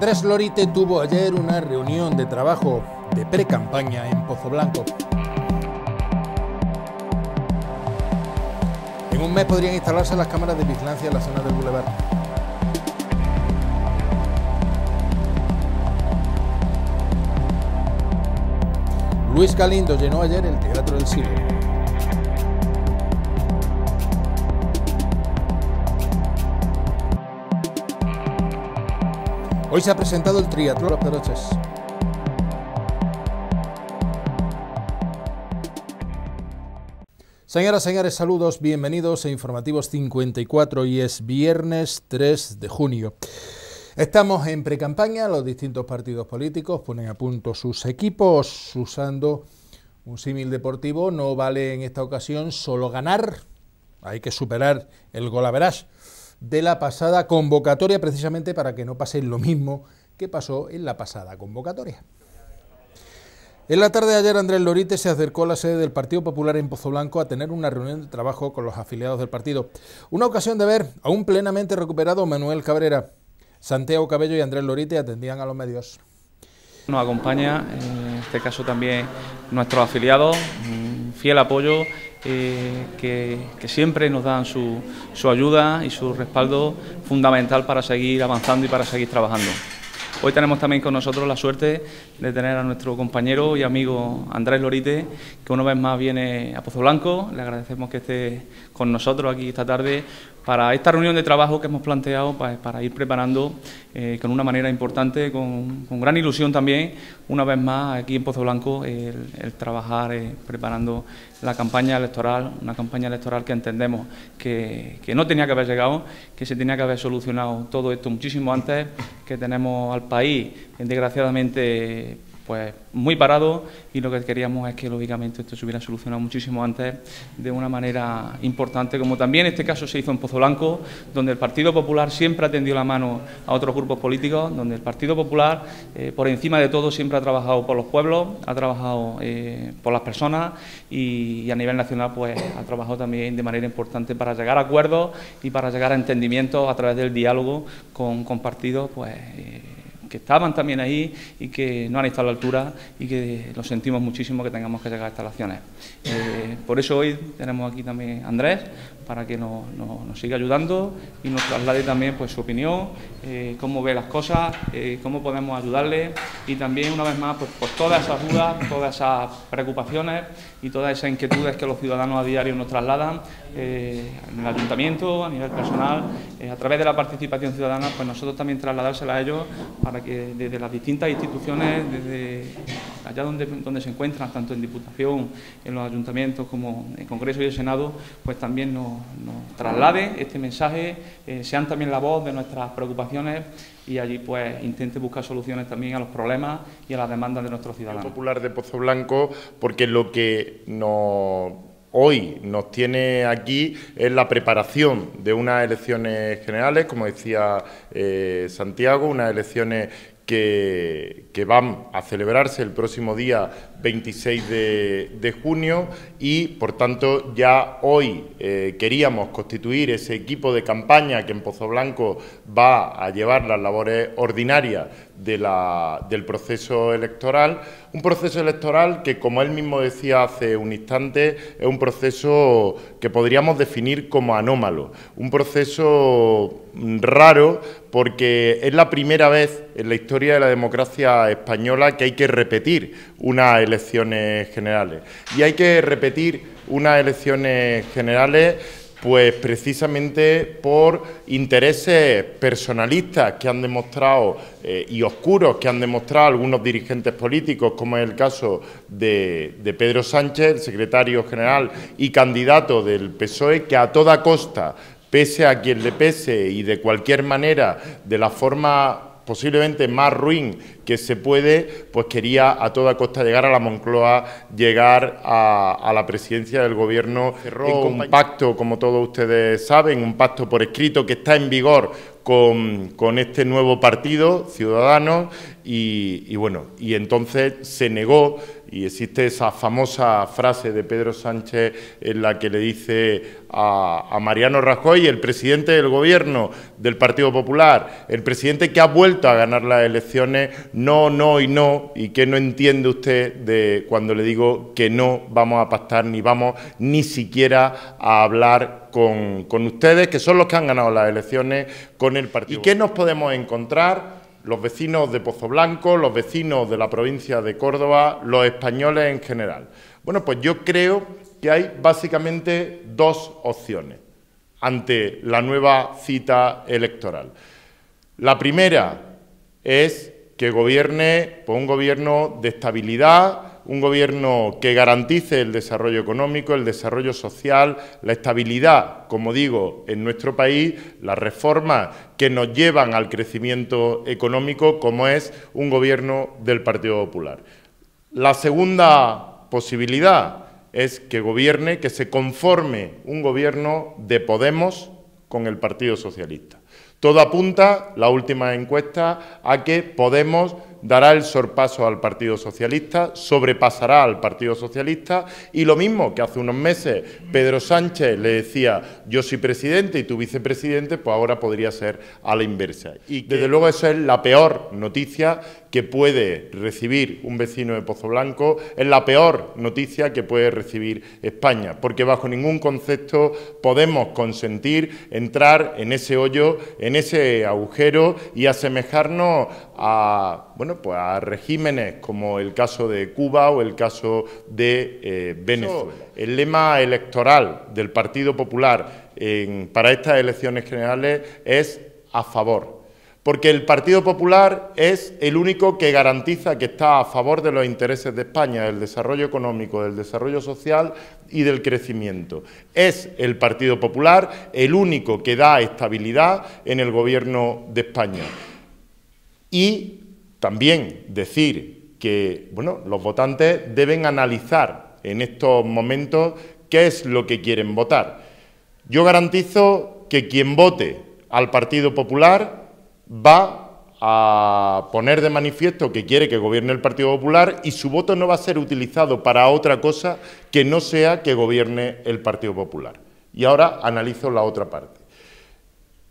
Andrés Lorite tuvo ayer una reunión de trabajo de pre-campaña en Pozo Blanco. En un mes podrían instalarse las cámaras de vigilancia en la zona del boulevard. Luis Galindo llenó ayer el Teatro del Siglo. Hoy se ha presentado el triatlón de noches. Señoras, señores, saludos, bienvenidos a Informativos 54 y es viernes 3 de junio. Estamos en precampaña, los distintos partidos políticos ponen a punto sus equipos usando un símil deportivo, no vale en esta ocasión solo ganar, hay que superar el gol de la pasada convocatoria, precisamente para que no pase lo mismo que pasó en la pasada convocatoria. En la tarde de ayer Andrés Lorite se acercó a la sede del Partido Popular en Pozo Blanco a tener una reunión de trabajo con los afiliados del partido. Una ocasión de ver aún plenamente recuperado Manuel Cabrera. Santiago Cabello y Andrés Lorite atendían a los medios. Nos acompaña, en este caso también nuestros afiliados, fiel apoyo eh, que, siempre nos dan su, ayuda y su respaldo fundamental para seguir avanzando y para seguir trabajando. Hoy tenemos también con nosotros la suerte de tener a nuestro compañero y amigo Andrés Lorite, que una vez más viene a Pozo Blanco. Le agradecemos que esté con nosotros aquí esta tarde para esta reunión de trabajo que hemos planteado pues, para, ir preparando eh, con una manera importante, con, gran ilusión también, una vez más aquí en Pozo Blanco, el, trabajar eh, preparando la campaña electoral, una campaña electoral que entendemos que, no tenía que haber llegado, que se tenía que haber solucionado todo esto muchísimo antes, que tenemos al país desgraciadamente pues muy parado y lo que queríamos es que lógicamente esto se hubiera solucionado muchísimo antes de una manera importante, como también este caso se hizo en Pozo Blanco, donde el Partido Popular siempre ha tendido la mano a otros grupos políticos, donde el Partido Popular eh, por encima de todo siempre ha trabajado por los pueblos, ha trabajado eh, por las personas y, a nivel nacional pues ha trabajado también de manera importante para llegar a acuerdos y para llegar a entendimientos a través del diálogo con, partidos pues... Eh, que estaban también ahí y que no han estado a la altura y que lo sentimos muchísimo que tengamos que llegar a estas por eso hoy tenemos aquí también a Andrés para que nos, nos, siga ayudando y nos traslade también pues, su opinión, eh, cómo ve las cosas, eh, cómo podemos ayudarle y también una vez más pues, todas esas dudas, todas esas preocupaciones y todas esas inquietudes que los ciudadanos a diario nos trasladan eh, en el ayuntamiento, a nivel personal, a través de la participación ciudadana, pues nosotros también trasladársela a ellos para que desde las distintas instituciones, desde allá donde, donde se encuentran, tanto en Diputación, en los ayuntamientos como en Congreso y el Senado, pues también nos, traslade este mensaje, eh, sean también la voz de nuestras preocupaciones y allí pues intente buscar soluciones también a los problemas y a las demandas de nuestros ciudadanos. popular de Pozo Blanco, porque lo que nos hoy nos tiene aquí en la preparación de unas elecciones generales, como decía eh, Santiago, unas elecciones que, que, van a celebrarse el próximo día 26 de, junio y, por tanto, ya hoy eh, queríamos constituir ese equipo de campaña que en Pozo Blanco va a llevar las labores ordinarias de la, del proceso electoral. Un proceso electoral que, como él mismo decía hace un instante, es un proceso que podríamos definir como anómalo, un proceso mm, raro porque es la primera vez en la historia de la democracia española que hay que repetir una elección elecciones generales. Y hay que repetir unas elecciones generales pues precisamente por intereses personalistas que han demostrado eh, y oscuros que han demostrado algunos dirigentes políticos, como es el caso de, de Pedro Sánchez, secretario general y candidato del PSOE, que a toda costa, pese a quien le pese y de cualquier manera, de la forma posiblemente más ruin que se puede, pues quería a toda costa llegar a la Moncloa, llegar a, la presidencia del gobierno. en un pacto, como todos ustedes saben, un pacto por escrito que está en vigor con, este nuevo partido, Ciudadanos, y bueno, y entonces se negó y existe esa famosa frase de Pedro Sánchez en la que le dice a, Mariano Rajoy, el presidente del gobierno del Partido Popular, el presidente que ha vuelto a ganar las elecciones, no, no y no, y que no entiende usted de cuando le digo que no vamos a pactar ni vamos ni siquiera a hablar con, con ustedes, que son los que han ganado las elecciones, con el partido. ¿Y qué nos podemos encontrar? los vecinos de Pozo Blanco, los vecinos de la provincia de Córdoba, los españoles en general. Bueno, pues yo creo que hay básicamente dos opciones ante la nueva cita electoral. La primera es que gobierne por pues, un gobierno de estabilidad, un gobierno que garantice el desarrollo económico, el desarrollo social, la estabilidad, como digo, en nuestro país, las reformas que nos llevan al crecimiento económico, como es un gobierno del Partido Popular. La segunda posibilidad es que gobierne, que se conforme un gobierno de Podemos con el Partido Socialista. Todo apunta, la última encuesta, a que Podemos dará el sorpaso al Partido Socialista, sobrepasará al Partido Socialista y lo mismo que hace unos meses Pedro Sánchez le decía yo soy presidente y tu vicepresidente, pues ahora podría ser a la inversa. Y desde luego esa es la peor noticia que puede recibir un vecino de Pozo Blanco, es la peor noticia que puede recibir España, porque bajo ningún concepto podemos consentir entrar en ese hoyo, en ese agujero y asemejarnos a bueno, pues a regímenes como el caso de Cuba o el caso de eh, Venezuela. El lema electoral del Partido Popular para estas elecciones generales es a favor. Porque el Partido Popular es el único que garantiza que está a favor de los intereses de España, del desarrollo económico, del desarrollo social y del crecimiento. Es el Partido Popular el único que da estabilidad en el Gobierno de España. Y también decir que bueno, los votantes deben analizar en estos momentos qué es lo que quieren votar. Yo garantizo que quien vote al Partido Popular va a poner de manifiesto que quiere que gobierne el Partido Popular y su voto no va a ser utilizado para otra cosa que no sea que gobierne el Partido Popular. Y ahora analizo la otra parte.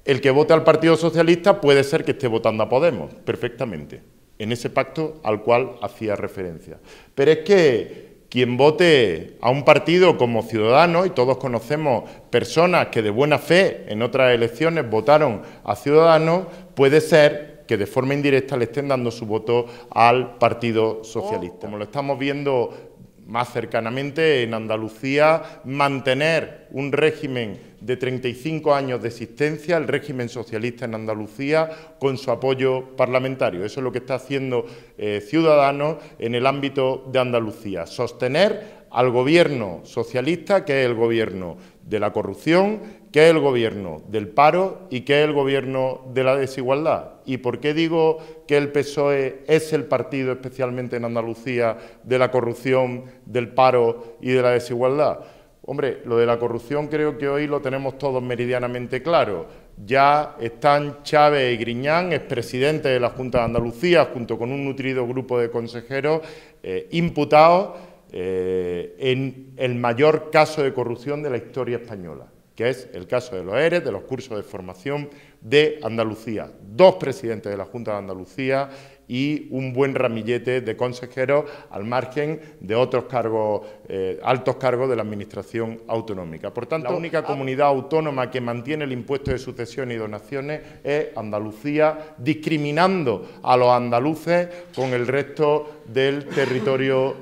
El que vote al Partido Socialista puede ser que esté votando a Podemos, perfectamente en ese pacto al cual hacía referencia. Pero es que quien vote a un partido como ciudadano, y todos conocemos personas que de buena fe en otras elecciones votaron a ciudadanos, puede ser que de forma indirecta le estén dando su voto al Partido Socialista. Oh. Como lo estamos viendo más cercanamente en Andalucía, mantener un régimen de 35 años de existencia, el régimen socialista en Andalucía, con su apoyo parlamentario. Eso es lo que está haciendo eh, Ciudadanos en el ámbito de Andalucía, sostener al gobierno socialista, que es el gobierno de la corrupción, ¿Qué es el gobierno del paro y qué es el gobierno de la desigualdad? ¿Y por qué digo que el PSOE es el partido, especialmente en Andalucía, de la corrupción, del paro y de la desigualdad? Hombre, lo de la corrupción creo que hoy lo tenemos todos meridianamente claro. Ya están Chávez y Griñán, expresidente de la Junta de Andalucía, junto con un nutrido grupo de consejeros eh, imputados eh, en el mayor caso de corrupción de la historia española que es el caso de los ERES, de los cursos de formación de Andalucía. Dos presidentes de la Junta de Andalucía y un buen ramillete de consejeros al margen de otros cargos, eh, altos cargos de la Administración autonómica. Por tanto, la única comunidad autónoma que mantiene el impuesto de sucesión y donaciones es Andalucía, discriminando a los andaluces con el resto del territorio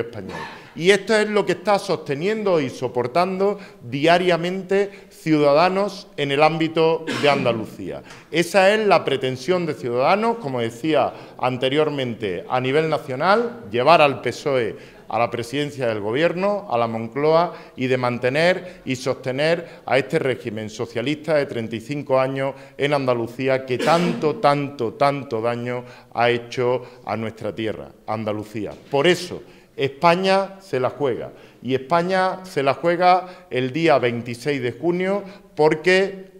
español. Y esto es lo que está sosteniendo y soportando diariamente Ciudadanos en el ámbito de Andalucía. Esa es la pretensión de Ciudadanos, como decía anteriormente, a nivel nacional, llevar al PSOE a la presidencia del Gobierno, a la Moncloa y de mantener y sostener a este régimen socialista de 35 años en Andalucía que tanto, tanto, tanto daño ha hecho a nuestra tierra, Andalucía. Por eso España se la juega y España se la juega el día 26 de junio porque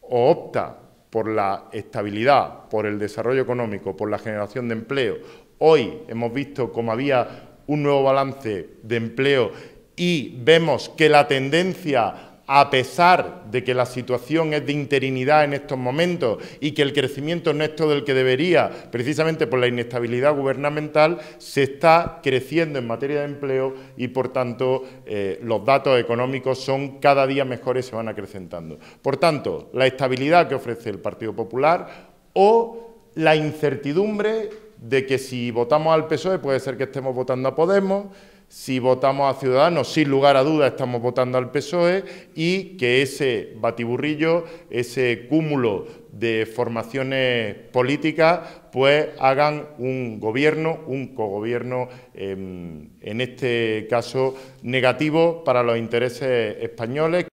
o opta por la estabilidad, por el desarrollo económico, por la generación de empleo. Hoy hemos visto cómo había un nuevo balance de empleo y vemos que la tendencia a pesar de que la situación es de interinidad en estos momentos y que el crecimiento no es todo el que debería, precisamente por la inestabilidad gubernamental, se está creciendo en materia de empleo y, por tanto, eh, los datos económicos son cada día mejores, y se van acrecentando. Por tanto, la estabilidad que ofrece el Partido Popular o la incertidumbre de que si votamos al PSOE puede ser que estemos votando a Podemos, si votamos a Ciudadanos, sin lugar a dudas estamos votando al PSOE y que ese batiburrillo, ese cúmulo de formaciones políticas, pues hagan un gobierno, un cogobierno, em, en este caso negativo para los intereses españoles.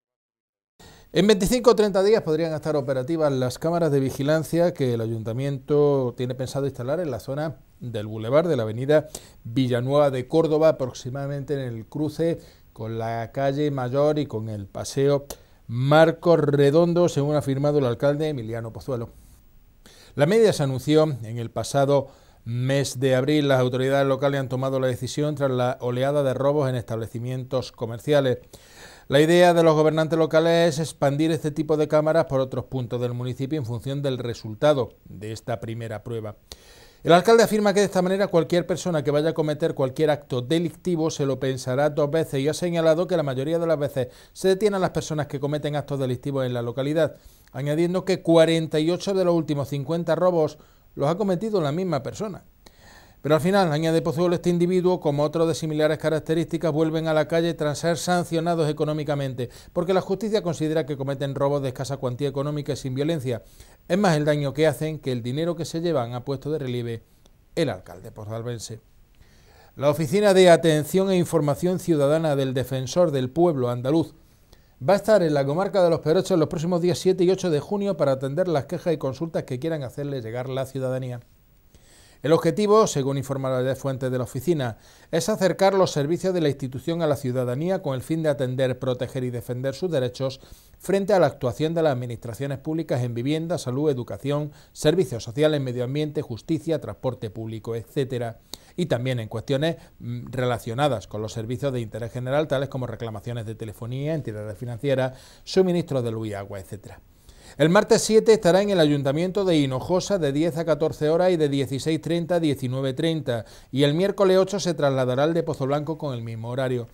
En 25 o 30 días podrían estar operativas las cámaras de vigilancia que el ayuntamiento tiene pensado instalar en la zona del Boulevard de la Avenida Villanueva de Córdoba, aproximadamente en el cruce con la calle Mayor y con el paseo Marco Redondo, según ha afirmado el alcalde Emiliano Pozuelo. La media se anunció en el pasado mes de abril. Las autoridades locales han tomado la decisión tras la oleada de robos en establecimientos comerciales. La idea de los gobernantes locales es expandir este tipo de cámaras por otros puntos del municipio en función del resultado de esta primera prueba. El alcalde afirma que de esta manera cualquier persona que vaya a cometer cualquier acto delictivo se lo pensará dos veces y ha señalado que la mayoría de las veces se detienen las personas que cometen actos delictivos en la localidad, añadiendo que 48 de los últimos 50 robos los ha cometido la misma persona. Pero al final, añade Pozuelo, este individuo, como otros de similares características, vuelven a la calle tras ser sancionados económicamente, porque la justicia considera que cometen robos de escasa cuantía económica y sin violencia. Es más el daño que hacen que el dinero que se llevan, ha puesto de relieve el alcalde vense La Oficina de Atención e Información Ciudadana del Defensor del Pueblo Andaluz va a estar en la comarca de Los Perochos los próximos días 7 y 8 de junio para atender las quejas y consultas que quieran hacerle llegar la ciudadanía. El objetivo, según informaron la fuentes de la oficina, es acercar los servicios de la institución a la ciudadanía con el fin de atender, proteger y defender sus derechos frente a la actuación de las administraciones públicas en vivienda, salud, educación, servicios sociales, medio ambiente, justicia, transporte público, etc. Y también en cuestiones mm, relacionadas con los servicios de interés general, tales como reclamaciones de telefonía, entidades financieras, suministros de luz y agua, etcétera. El martes 7 estará en el Ayuntamiento de Hinojosa de 10 a 14 horas y de 16.30 a 19.30 y el miércoles 8 se trasladará al de Pozo Blanco con el mismo horario.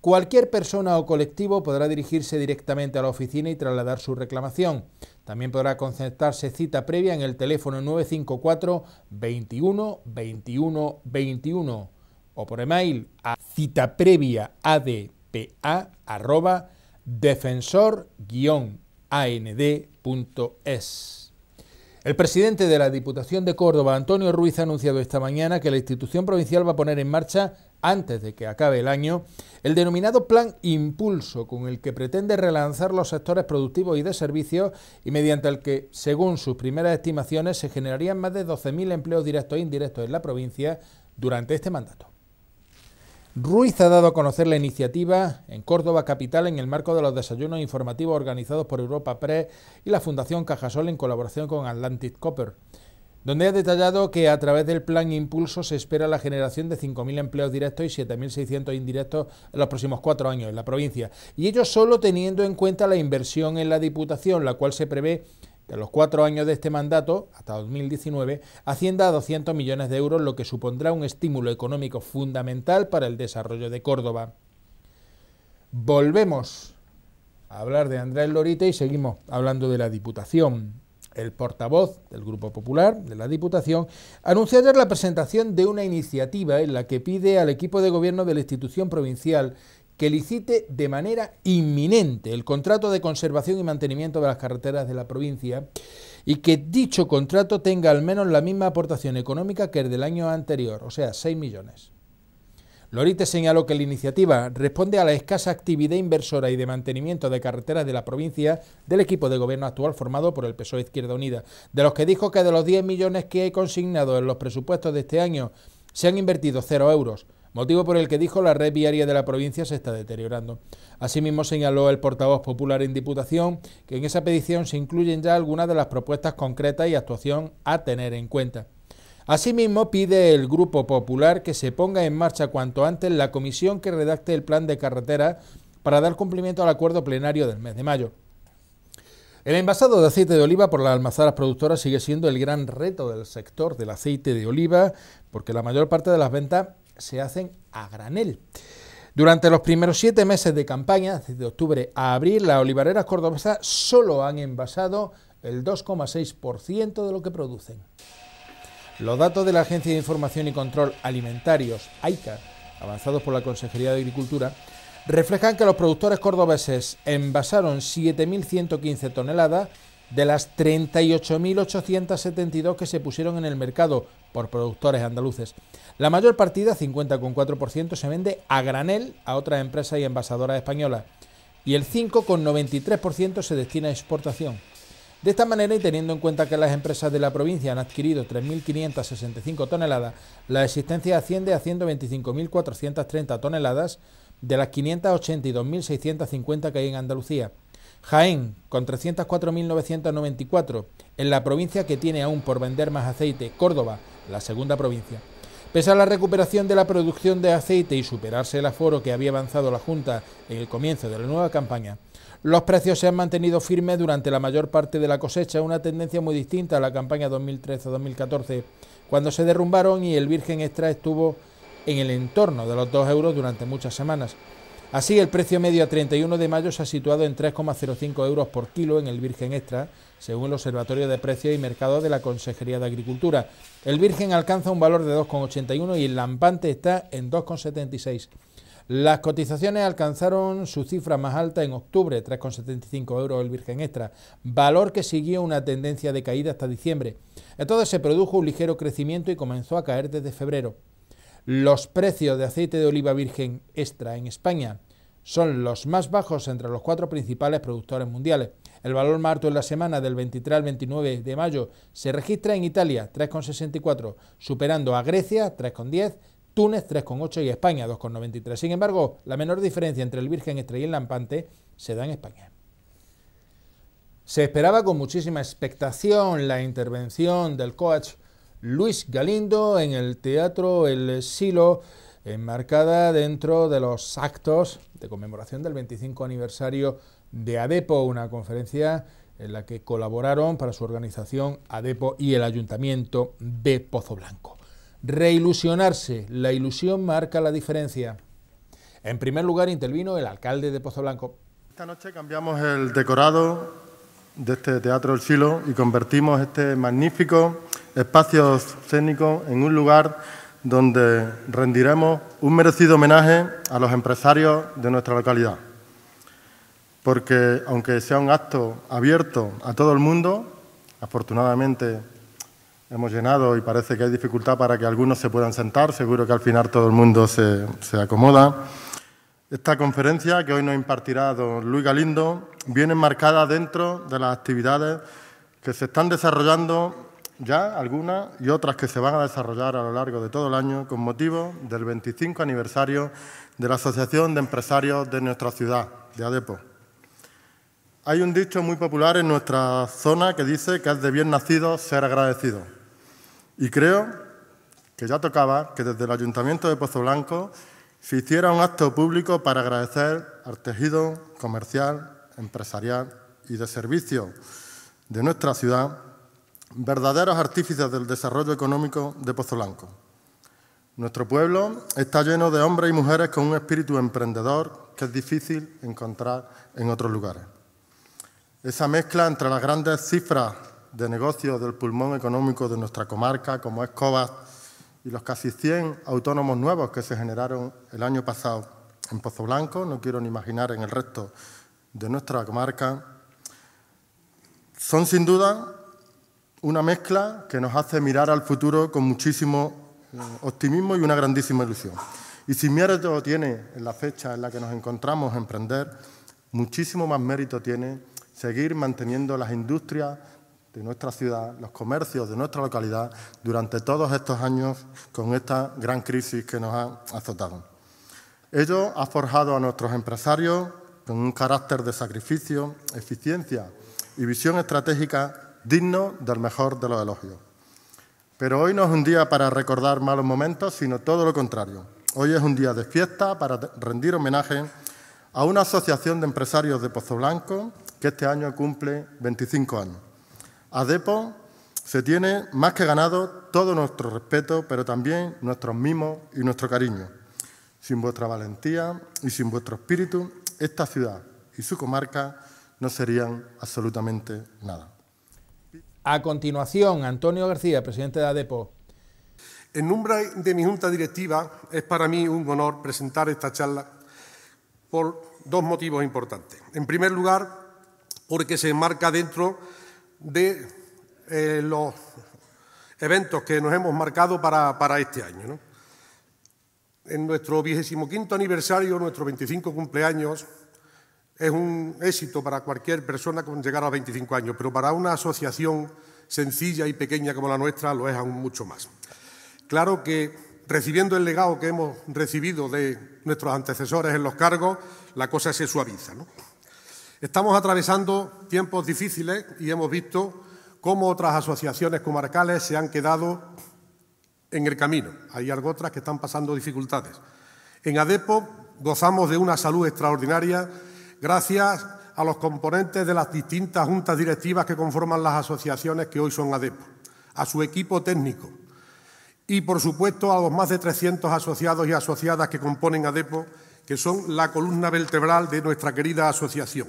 Cualquier persona o colectivo podrá dirigirse directamente a la oficina y trasladar su reclamación. También podrá concertarse cita previa en el teléfono 954 21 21 21 o por email a cita previa defensor AND.es. El presidente de la Diputación de Córdoba, Antonio Ruiz, ha anunciado esta mañana que la institución provincial va a poner en marcha, antes de que acabe el año, el denominado Plan Impulso, con el que pretende relanzar los sectores productivos y de servicios y mediante el que, según sus primeras estimaciones, se generarían más de 12.000 empleos directos e indirectos en la provincia durante este mandato. Ruiz ha dado a conocer la iniciativa en Córdoba Capital en el marco de los desayunos informativos organizados por Europa Press y la Fundación Cajasol en colaboración con Atlantic Copper, donde ha detallado que a través del plan Impulso se espera la generación de 5.000 empleos directos y 7.600 indirectos en los próximos cuatro años en la provincia, y ello solo teniendo en cuenta la inversión en la Diputación, la cual se prevé de los cuatro años de este mandato, hasta 2019, Hacienda a 200 millones de euros, lo que supondrá un estímulo económico fundamental para el desarrollo de Córdoba. Volvemos a hablar de Andrés Lorite y seguimos hablando de la Diputación. El portavoz del Grupo Popular de la Diputación anunció ayer la presentación de una iniciativa en la que pide al equipo de gobierno de la institución provincial que licite de manera inminente el contrato de conservación y mantenimiento de las carreteras de la provincia y que dicho contrato tenga al menos la misma aportación económica que el del año anterior, o sea, 6 millones. Lorite señaló que la iniciativa responde a la escasa actividad inversora y de mantenimiento de carreteras de la provincia del equipo de gobierno actual formado por el PSOE Izquierda Unida, de los que dijo que de los 10 millones que he consignado en los presupuestos de este año se han invertido 0 euros, motivo por el que dijo la red viaria de la provincia se está deteriorando. Asimismo señaló el portavoz popular en Diputación que en esa petición se incluyen ya algunas de las propuestas concretas y actuación a tener en cuenta. Asimismo, pide el Grupo Popular que se ponga en marcha cuanto antes la comisión que redacte el plan de carretera para dar cumplimiento al acuerdo plenario del mes de mayo. El envasado de aceite de oliva por las almazaras productoras sigue siendo el gran reto del sector del aceite de oliva, porque la mayor parte de las ventas se hacen a granel. Durante los primeros siete meses de campaña, desde octubre a abril, las olivareras cordobesas solo han envasado el 2,6% de lo que producen. Los datos de la Agencia de Información y Control Alimentarios, AICA, avanzados por la Consejería de Agricultura, reflejan que los productores cordobeses envasaron 7.115 toneladas de las 38.872 que se pusieron en el mercado por productores andaluces. La mayor partida, 50,4%, se vende a granel a otras empresas y envasadoras españolas y el 5,93% se destina a exportación. De esta manera y teniendo en cuenta que las empresas de la provincia han adquirido 3.565 toneladas, la existencia asciende a 125.430 toneladas de las 582.650 que hay en Andalucía Jaén, con 304.994, en la provincia que tiene aún por vender más aceite, Córdoba, la segunda provincia. Pese a la recuperación de la producción de aceite y superarse el aforo que había avanzado la Junta en el comienzo de la nueva campaña, los precios se han mantenido firmes durante la mayor parte de la cosecha, una tendencia muy distinta a la campaña 2013-2014, cuando se derrumbaron y el Virgen Extra estuvo en el entorno de los 2 euros durante muchas semanas. Así, el precio medio a 31 de mayo se ha situado en 3,05 euros por kilo en el Virgen Extra, según el Observatorio de Precios y Mercados de la Consejería de Agricultura. El Virgen alcanza un valor de 2,81 y el Lampante está en 2,76. Las cotizaciones alcanzaron su cifra más alta en octubre, 3,75 euros el Virgen Extra, valor que siguió una tendencia de caída hasta diciembre. Entonces se produjo un ligero crecimiento y comenzó a caer desde febrero los precios de aceite de oliva virgen extra en España son los más bajos entre los cuatro principales productores mundiales. El valor más en la semana del 23 al 29 de mayo se registra en Italia, 3,64, superando a Grecia, 3,10, Túnez 3,8 y España 2,93. Sin embargo, la menor diferencia entre el Virgen Estrella y el Lampante se da en España. Se esperaba con muchísima expectación la intervención del coach Luis Galindo en el Teatro El Silo enmarcada dentro de los actos de conmemoración del 25 aniversario de ADEPO, una conferencia en la que colaboraron para su organización ADEPO y el Ayuntamiento de Pozo Blanco. Reilusionarse, la ilusión marca la diferencia. En primer lugar intervino el alcalde de Pozo Blanco. Esta noche cambiamos el decorado de este Teatro del Chilo y convertimos este magnífico espacio escénico en un lugar donde rendiremos un merecido homenaje a los empresarios de nuestra localidad. Porque aunque sea un acto abierto a todo el mundo, afortunadamente hemos llenado y parece que hay dificultad para que algunos se puedan sentar, seguro que al final todo el mundo se, acomoda. Esta conferencia que hoy nos impartirá don Luis Galindo viene enmarcada dentro de las actividades que se están desarrollando ya algunas y otras que se van a desarrollar a lo largo de todo el año con motivo del 25 aniversario de la Asociación de Empresarios de nuestra ciudad, de ADEPO. Hay un dicho muy popular en nuestra zona que dice que es de bien nacido ser agradecido. Y creo que ya tocaba que desde el Ayuntamiento de Pozo Blanco se hiciera un acto público para agradecer al tejido comercial, empresarial y de servicio de nuestra ciudad verdaderos artífices del desarrollo económico de Blanco. Nuestro pueblo está lleno de hombres y mujeres con un espíritu emprendedor que es difícil encontrar en otros lugares. Esa mezcla entre las grandes cifras de negocios del pulmón económico de nuestra comarca, como es y los casi 100 autónomos nuevos que se generaron el año pasado en Pozo Blanco, no quiero ni imaginar en el resto de nuestra comarca, son sin duda una mezcla que nos hace mirar al futuro con muchísimo eh, optimismo y una grandísima ilusión. Y si mérito tiene en la fecha en la que nos encontramos emprender, muchísimo más mérito tiene seguir manteniendo las industrias de nuestra ciudad, los comercios de nuestra localidad durante todos estos años con esta gran crisis que nos ha azotado. Ello ha forjado a nuestros empresarios con un carácter de sacrificio, eficiencia y visión estratégica digno del mejor de los elogios. Pero hoy no es un día para recordar malos momentos, sino todo lo contrario. Hoy es un día de fiesta para rendir homenaje a una asociación de empresarios de Pozo Blanco que este año cumple 25 años. A Depo se tiene más que ganado todo nuestro respeto, pero también nuestros mimos y nuestro cariño. Sin vuestra valentía y sin vuestro espíritu, esta ciudad y su comarca no serían absolutamente nada. A continuación, Antonio García, presidente de ADEPO. En nombre de mi Junta Directiva, es para mí un honor presentar esta charla por dos motivos importantes. En primer lugar, porque se enmarca dentro de eh, los eventos que nos hemos marcado para, este año. En nuestro quinto aniversario, nuestro 25 cumpleaños, es un éxito para cualquier persona con llegar a 25 años, pero para una asociación sencilla y pequeña como la nuestra lo es aún mucho más. Claro que recibiendo el legado que hemos recibido de nuestros antecesores en los cargos, la cosa se suaviza. Estamos atravesando tiempos difíciles y hemos visto cómo otras asociaciones comarcales se han quedado en el camino. Hay algo otras que están pasando dificultades. En ADEPO gozamos de una salud extraordinaria gracias a los componentes de las distintas juntas directivas que conforman las asociaciones que hoy son ADEPO, a su equipo técnico y, por supuesto, a los más de 300 asociados y asociadas que componen ADEPO, que son la columna vertebral de nuestra querida asociación.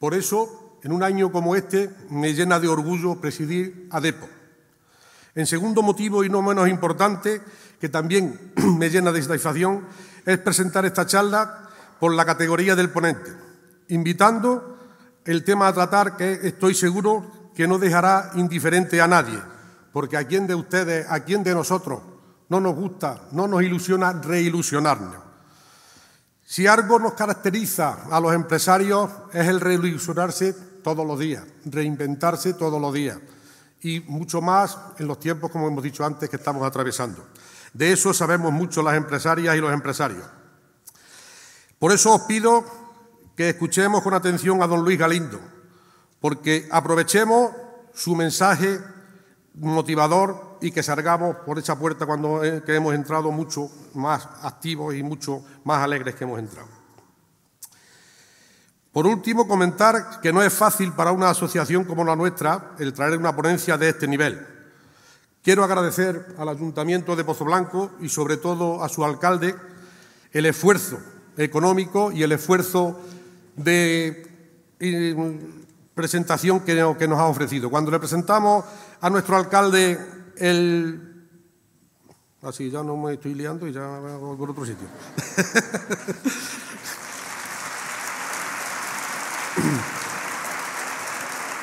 Por eso, en un año como este, me llena de orgullo presidir ADEPO. En segundo motivo, y no menos importante, que también me llena de satisfacción, es presentar esta charla por la categoría del ponente invitando el tema a tratar que estoy seguro que no dejará indiferente a nadie, porque a quién de ustedes, a quién de nosotros no nos gusta, no nos ilusiona reilusionarnos. Si algo nos caracteriza a los empresarios es el reilusionarse todos los días, reinventarse todos los días y mucho más en los tiempos, como hemos dicho antes, que estamos atravesando. De eso sabemos mucho las empresarias y los empresarios. Por eso os pido que escuchemos con atención a don Luis Galindo, porque aprovechemos su mensaje motivador y que salgamos por esa puerta cuando eh, hemos entrado mucho más activos y mucho más alegres que hemos entrado. Por último, comentar que no es fácil para una asociación como la nuestra el traer una ponencia de este nivel. Quiero agradecer al Ayuntamiento de Pozo Blanco y sobre todo a su alcalde el esfuerzo económico y el esfuerzo de presentación que, nos ha ofrecido. Cuando le presentamos a nuestro alcalde el Así ya no me estoy liando y ya voy por otro sitio.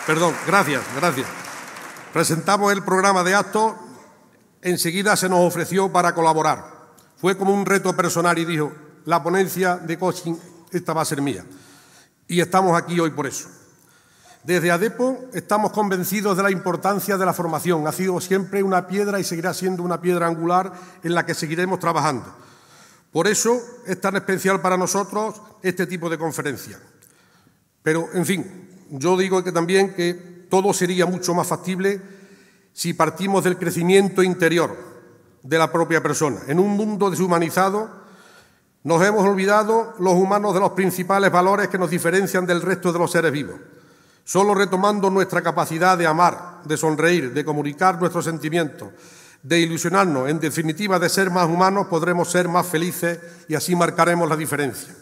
Perdón, gracias, gracias. Presentamos el programa de actos, enseguida se nos ofreció para colaborar. Fue como un reto personal y dijo, la ponencia de coaching, esta va a ser mía. Y estamos aquí hoy por eso. Desde ADEPO estamos convencidos de la importancia de la formación. Ha sido siempre una piedra y seguirá siendo una piedra angular en la que seguiremos trabajando. Por eso es tan especial para nosotros este tipo de conferencia. Pero, en fin, yo digo que también que todo sería mucho más factible si partimos del crecimiento interior de la propia persona. En un mundo deshumanizado, nos hemos olvidado los humanos de los principales valores que nos diferencian del resto de los seres vivos. Solo retomando nuestra capacidad de amar, de sonreír, de comunicar nuestros sentimientos, de ilusionarnos, en definitiva de ser más humanos, podremos ser más felices y así marcaremos la diferencia.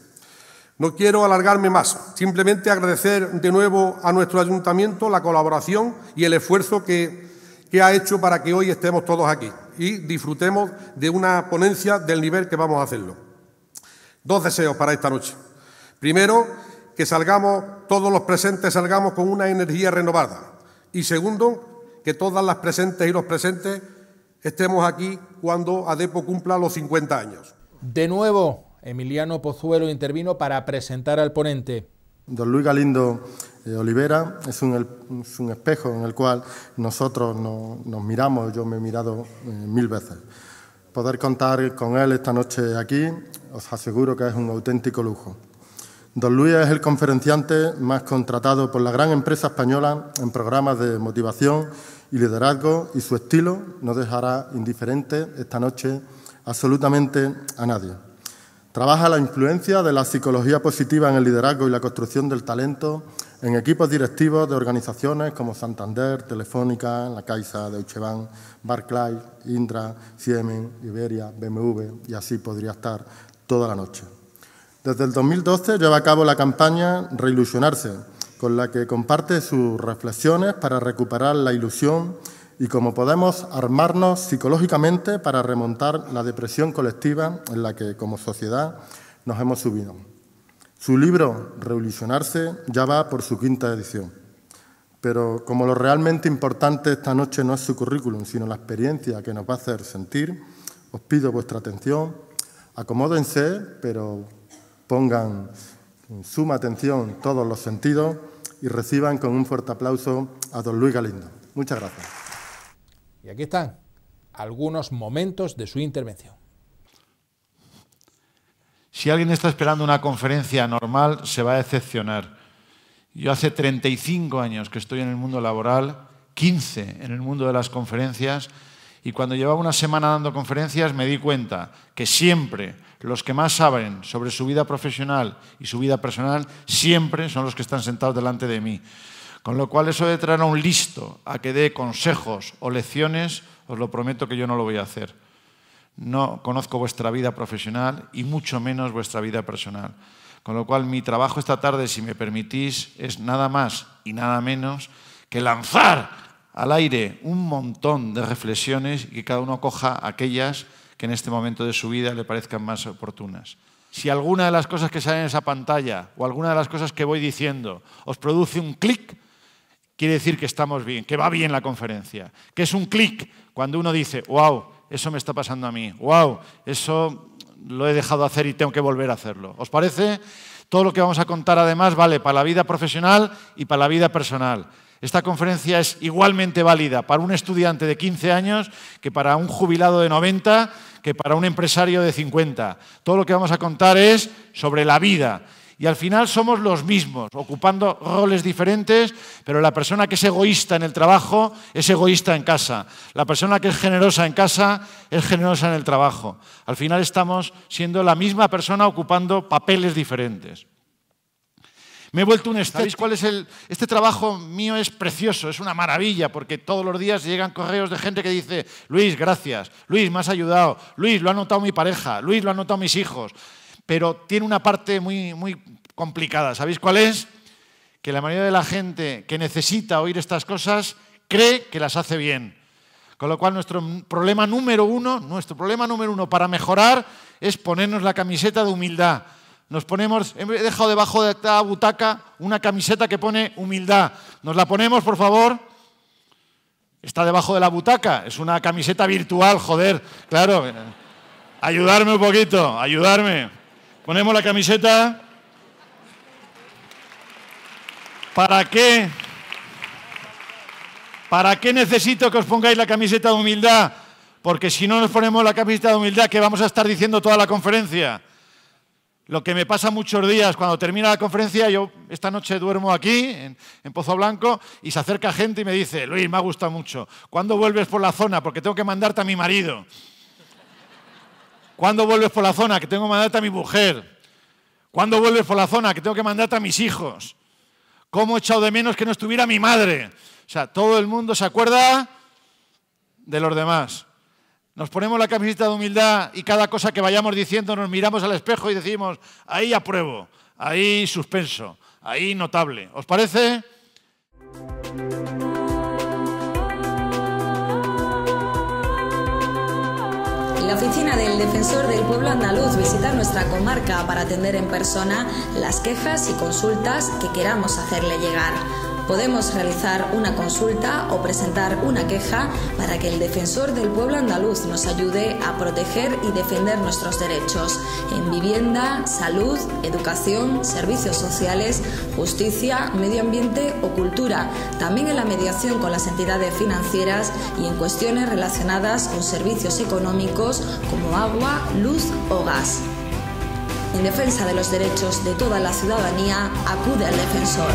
No quiero alargarme más, simplemente agradecer de nuevo a nuestro ayuntamiento la colaboración y el esfuerzo que, que ha hecho para que hoy estemos todos aquí y disfrutemos de una ponencia del nivel que vamos a hacerlo. Dos deseos para esta noche. Primero, que salgamos, todos los presentes salgamos con una energía renovada. Y segundo, que todas las presentes y los presentes estemos aquí cuando ADEPO cumpla los 50 años. De nuevo, Emiliano Pozuelo intervino para presentar al ponente. Don Luis Galindo eh, Olivera es un, espejo en el cual nosotros nos miramos, yo me he mirado eh, mil veces. Poder contar con él esta noche aquí, os aseguro que es un auténtico lujo. Don Luis es el conferenciante más contratado por la gran empresa española en programas de motivación y liderazgo y su estilo no dejará indiferente esta noche absolutamente a nadie. Trabaja la influencia de la psicología positiva en el liderazgo y la construcción del talento en equipos directivos de organizaciones como Santander, Telefónica, La Caixa, Deutsche Bank, Barclay, Indra, Siemens, Iberia, BMW y así podría estar toda la noche. Desde el 2012 lleva a cabo la campaña Reilusionarse, con la que comparte sus reflexiones para recuperar la ilusión y cómo podemos armarnos psicológicamente para remontar la depresión colectiva en la que como sociedad nos hemos subido. Su libro Reilusionarse ya va por su quinta edición. Pero como lo realmente importante esta noche no es su currículum, sino la experiencia que nos va a hacer sentir, os pido vuestra atención. Acomódense, pero pongan suma atención todos los sentidos y reciban con un fuerte aplauso a don Luis Galindo. Muchas gracias. Y aquí están algunos momentos de su intervención. Si alguien está esperando una conferencia normal, se va a decepcionar yo hace 35 años que estoy en el mundo laboral, 15 en el mundo de las conferencias, y cuando llevaba una semana dando conferencias me di cuenta que siempre los que más saben sobre su vida profesional y su vida personal, siempre son los que están sentados delante de mí. Con lo cual eso de traer a un listo a que dé consejos o lecciones, os lo prometo que yo no lo voy a hacer. No conozco vuestra vida profesional y mucho menos vuestra vida personal. Con lo cual mi trabajo esta tarde, si me permitís, es nada más y nada menos que lanzar al aire un montón de reflexiones y que cada uno coja aquellas que en este momento de su vida le parezcan más oportunas. Si alguna de las cosas que salen en esa pantalla o alguna de las cosas que voy diciendo os produce un clic, quiere decir que estamos bien, que va bien la conferencia, que es un clic cuando uno dice, wow, eso me está pasando a mí, wow, eso lo he dejado hacer y tengo que volver a hacerlo. ¿Os parece? Todo lo que vamos a contar además vale para la vida profesional y para la vida personal. Esta conferencia es igualmente válida para un estudiante de 15 años que para un jubilado de 90, que para un empresario de 50. Todo lo que vamos a contar es sobre la vida y al final somos los mismos, ocupando roles diferentes, pero la persona que es egoísta en el trabajo es egoísta en casa. La persona que es generosa en casa es generosa en el trabajo. Al final estamos siendo la misma persona ocupando papeles diferentes. Me he vuelto un estético. cuál es el...? Este trabajo mío es precioso, es una maravilla, porque todos los días llegan correos de gente que dice, Luis, gracias, Luis, me has ayudado, Luis, lo ha notado mi pareja, Luis, lo han notado mis hijos pero tiene una parte muy, muy complicada. ¿Sabéis cuál es? Que la mayoría de la gente que necesita oír estas cosas cree que las hace bien. Con lo cual nuestro problema número uno, nuestro problema número uno para mejorar es ponernos la camiseta de humildad. Nos ponemos, he dejado debajo de esta butaca una camiseta que pone humildad. Nos la ponemos, por favor. Está debajo de la butaca, es una camiseta virtual, joder. Claro, eh, ayudarme un poquito, ayudarme. Ponemos la camiseta. ¿Para qué? ¿Para qué necesito que os pongáis la camiseta de humildad? Porque si no nos ponemos la camiseta de humildad, ¿qué vamos a estar diciendo toda la conferencia? Lo que me pasa muchos días, cuando termina la conferencia, yo esta noche duermo aquí, en, Pozo Blanco, y se acerca gente y me dice, Luis, me ha gustado mucho, ¿cuándo vuelves por la zona? Porque tengo que mandarte a mi marido. ¿Cuándo vuelves por la zona? Que tengo que mandarte a mi mujer. ¿Cuándo vuelves por la zona? Que tengo que mandarte a mis hijos. ¿Cómo he echado de menos que no estuviera mi madre? O sea, todo el mundo se acuerda de los demás. Nos ponemos la camiseta de humildad y cada cosa que vayamos diciendo nos miramos al espejo y decimos, ahí apruebo, ahí suspenso, ahí notable. ¿Os parece? La oficina del Defensor del Pueblo Andaluz visita nuestra comarca para atender en persona las quejas y consultas que queramos hacerle llegar podemos realizar una consulta o presentar una queja para que el defensor del pueblo andaluz nos ayude a proteger y defender nuestros derechos en vivienda, salud, educación, servicios sociales, justicia, medio ambiente o cultura, también en la mediación con las entidades financieras y en cuestiones relacionadas con servicios económicos como agua, luz o gas. En defensa de los derechos de toda la ciudadanía, acude al defensor.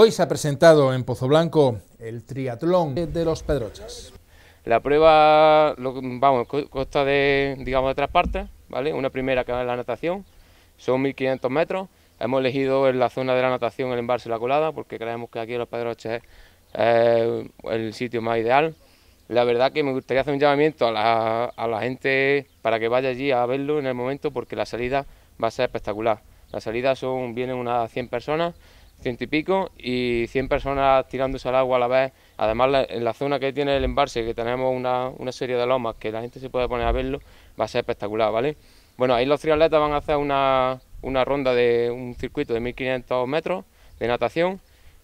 Hoy se ha presentado en Pozo Blanco el triatlón de los pedroches. La prueba vamos, consta de, digamos, tres partes, ¿vale? Una primera que es la natación, son 1500 metros. Hemos elegido en la zona de la natación el embalse La Colada porque creemos que aquí en los Pedroches es eh, el sitio más ideal. La verdad que me gustaría hacer un llamamiento a la, a la gente para que vaya allí a verlo en el momento porque la salida va a ser espectacular. La salida son, vienen unas 100 personas ciento y pico, y 100 personas tirándose al agua a la vez. Además, en la zona que tiene el embalse, que tenemos una, serie de lomas que la gente se puede poner a verlo, va a ser espectacular, ¿vale? Bueno, ahí los triatletas van a hacer una, una ronda de un circuito de 1500 metros de natación.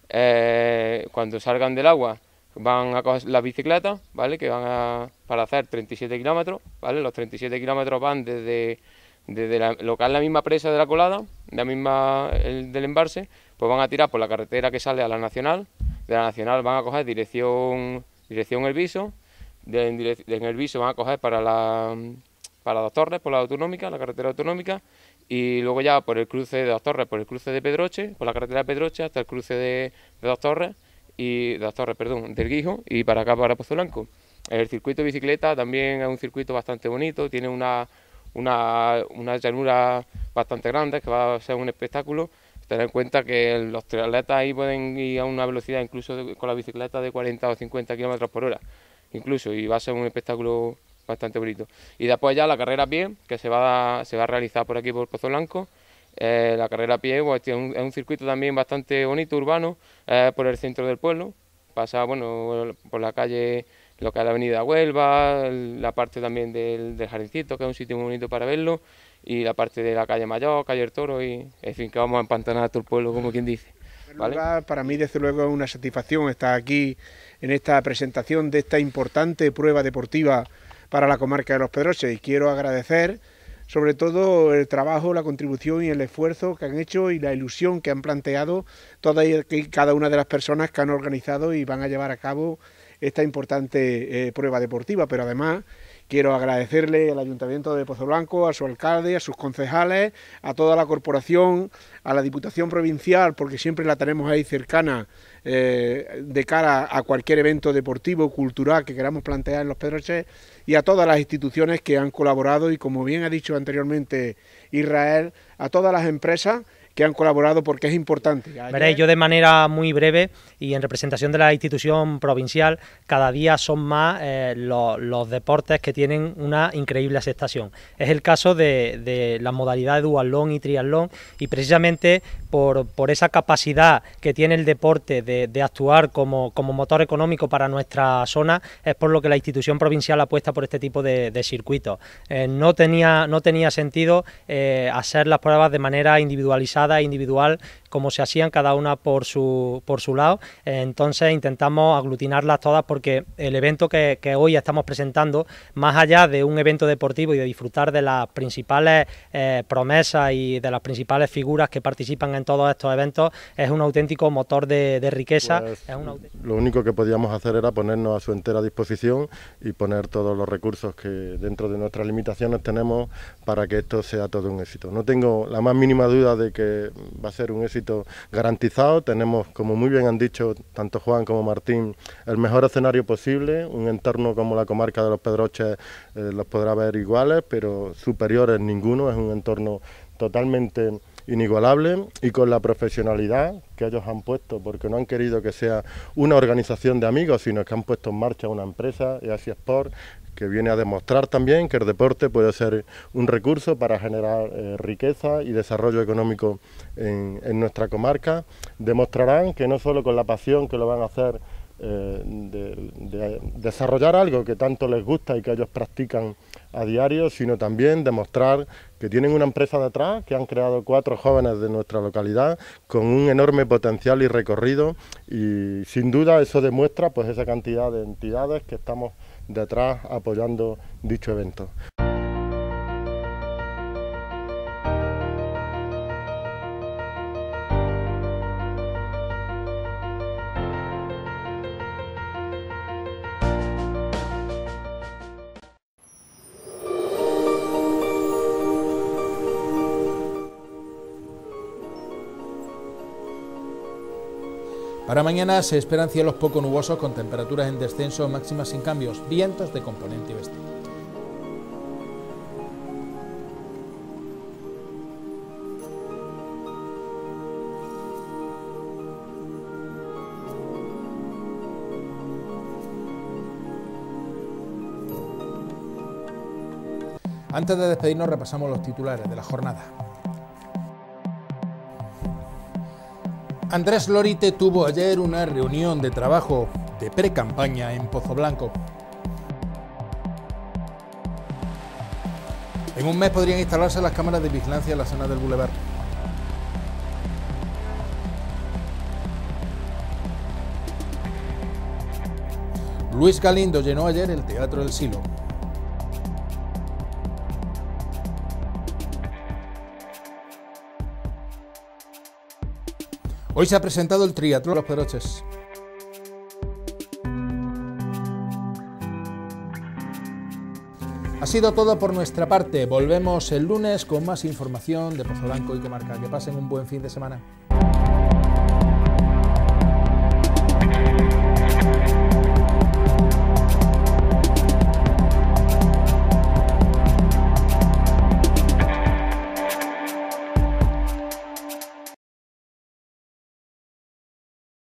Eh, cuando salgan del agua, van a coger las bicicletas, ¿vale? Que van a, para hacer 37 kilómetros, ¿vale? Los 37 kilómetros van desde, desde la, lo que es la misma presa de la colada, la misma del embalse, pues van a tirar por la carretera que sale a la Nacional, de la Nacional van a coger dirección, dirección El Viso, de, en, El Viso van a coger para la para Dos Torres por la autonómica, la carretera autonómica, y luego ya por el cruce de Dos Torres, por el cruce de Pedroche, por la carretera de Pedroche hasta el cruce de, Dos Torres y de Dos Torres, perdón, del Guijo y para acá para Pozo Blanco. El circuito de bicicleta también es un circuito bastante bonito, tiene una, una, una llanura bastante grande que va a ser un espectáculo Tener en cuenta que los triatletas ahí pueden ir a una velocidad incluso con la bicicleta de 40 o 50 kilómetros por hora, incluso, y va a ser un espectáculo bastante bonito. Y después ya la carrera a pie, que se va a, se va a realizar por aquí por Pozo Blanco. Eh, la carrera a pie pues, es, un, circuito también bastante bonito, urbano, eh, por el centro del pueblo. Pasa bueno, por la calle lo que es la avenida Huelva, la parte también del, del, jardincito, que es un sitio muy bonito para verlo, y la parte de la calle Mayor, calle El Toro, y en fin, que vamos a empantanar a todo el pueblo, como quien dice. para mí, desde luego, es una satisfacción estar aquí en esta presentación de esta importante prueba deportiva para la comarca de Los Pedroches, y quiero agradecer sobre todo el trabajo, la contribución y el esfuerzo que han hecho y la ilusión que han planteado todas y cada una de las personas que han organizado y van a llevar a cabo esta importante eh, prueba deportiva, pero además quiero agradecerle al Ayuntamiento de Pozo Blanco, a su alcalde, a sus concejales, a toda la corporación, a la Diputación Provincial, porque siempre la tenemos ahí cercana eh, de cara a cualquier evento deportivo, cultural que queramos plantear en los Pedroches, y a todas las instituciones que han colaborado y, como bien ha dicho anteriormente Israel, a todas las empresas que han colaborado porque es importante. Veréis, yo de manera muy breve y en representación de la institución provincial, cada día son más eh, los, deportes que tienen una increíble aceptación. Es el caso de, de modalidad de dualón y triatlón y precisamente por, esa capacidad que tiene el deporte de, actuar como, motor económico para nuestra zona, es por lo que la institución provincial apuesta por este tipo de, circuitos. Eh, no, tenía, no tenía sentido eh, hacer las pruebas de manera individualizada individual como se hacían cada una por su, por su lado. Entonces intentamos aglutinarlas todas porque el evento que, hoy estamos presentando, más allá de un evento deportivo y de disfrutar de las principales eh, promesas y de las principales figuras que participan en todos estos eventos, es un auténtico motor de, riqueza. Pues, lo único que podíamos hacer era ponernos a su entera disposición y poner todos los recursos que dentro de nuestras limitaciones tenemos para que esto sea todo un éxito. No tengo la más mínima duda de que va a ser un éxito garantizado. Tenemos, como muy bien han dicho tanto Juan como Martín, el mejor escenario posible, un entorno como la comarca de los Pedroches eh, los podrá ver iguales, pero superiores ninguno, es un entorno totalmente inigualable y con la profesionalidad que ellos han puesto, porque no han querido que sea una organización de amigos, sino que han puesto en marcha una empresa, ...EASY Sport, que viene a demostrar también que el deporte puede ser un recurso para generar eh, riqueza y desarrollo económico en, nuestra comarca. Demostrarán que no solo con la pasión que lo van a hacer eh, de, desarrollar algo que tanto les gusta y que ellos practican a diario, sino también demostrar que tienen una empresa detrás, que han creado cuatro jóvenes de nuestra localidad con un enorme potencial y recorrido y sin duda eso demuestra pues esa cantidad de entidades que estamos atrás apoyando dicho evento. Para mañana se esperan cielos poco nubosos con temperaturas en descenso, máximas sin cambios, vientos de componente oeste. Antes de despedirnos repasamos los titulares de la jornada. Andrés Lorite tuvo ayer una reunión de trabajo de pre-campaña en Pozo Blanco. En un mes podrían instalarse las cámaras de vigilancia en la zona del bulevar. Luis Galindo llenó ayer el Teatro del Silo. Hoy se ha presentado el triatlón de Los Pedroches. Ha sido todo por nuestra parte. Volvemos el lunes con más información de Pozo Blanco y Comarca. Que pasen un buen fin de semana.